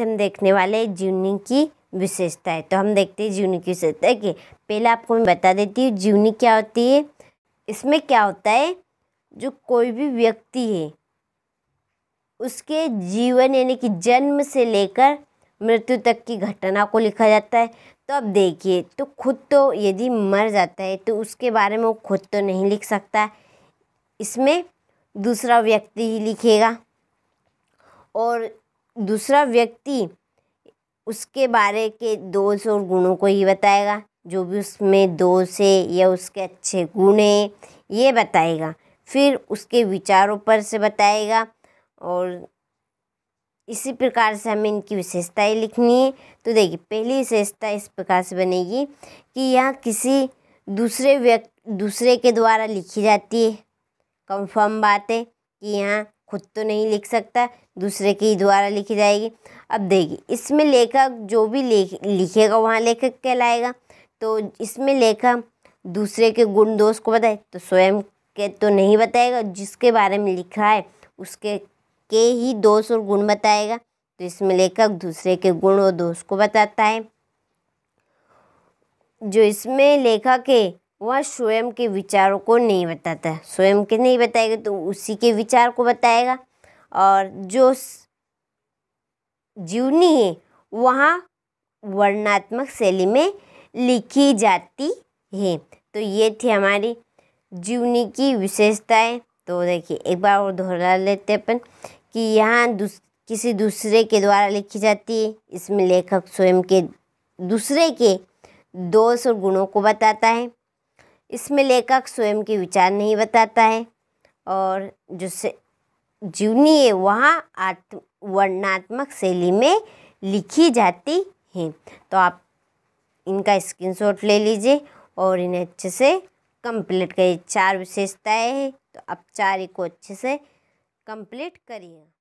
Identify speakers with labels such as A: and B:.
A: हम देखने वाले हैं जीवनी की विशेषता है तो हम देखते हैं जीवनी की विशेषता है कि पहले आपको मैं बता देती हूँ जीवनी क्या होती है इसमें क्या होता है जो कोई भी व्यक्ति है उसके जीवन यानी कि जन्म से लेकर मृत्यु तक की घटना को लिखा जाता है तो अब देखिए तो खुद तो यदि मर जाता है तो उसके बारे में वो खुद तो नहीं लिख सकता इसमें दूसरा व्यक्ति ही लिखेगा और दूसरा व्यक्ति उसके बारे के दोष और गुणों को ही बताएगा जो भी उसमें दोष है या उसके अच्छे गुण हैं ये बताएगा फिर उसके विचारों पर से बताएगा और इसी प्रकार से हमें इनकी विशेषताएं लिखनी है तो देखिए पहली विशेषता इस प्रकार से बनेगी कि यह किसी दूसरे व्यक्ति दूसरे के द्वारा लिखी जाती है कंफर्म बात है कि यहाँ खुद तो नहीं लिख सकता दूसरे के ही द्वारा लिखी जाएगी अब देखिए इसमें लेखक जो भी लिखेगा वहाँ लेखक कहलाएगा तो इसमें लेखक दूसरे के गुण दोष को बताए तो स्वयं के तो नहीं बताएगा जिसके बारे में लिखा है उसके के ही दोष और गुण बताएगा तो इसमें लेखक दूसरे के गुण और दोष को बताता है जो इसमें लेखक है वह स्वयं के विचारों को नहीं बताता स्वयं के नहीं बताएगा तो उसी के विचार को बताएगा और जो जीवनी है वहाँ वर्णात्मक शैली में लिखी जाती है तो ये थी हमारी जीवनी की विशेषताएं तो देखिए एक बार और दोहरा लेते अपन कि यहाँ दूस, किसी दूसरे के द्वारा लिखी जाती है इसमें लेखक स्वयं के दूसरे के दोष और गुणों को बताता है इसमें लेखक स्वयं के विचार नहीं बताता है और जो से जीवनी है वहाँ आत्म वर्णात्मक शैली में लिखी जाती हैं तो आप इनका स्क्रीनशॉट ले लीजिए और इन्हें अच्छे से कंप्लीट करिए चार विशेषताएं हैं तो आप चार को अच्छे से कंप्लीट करिए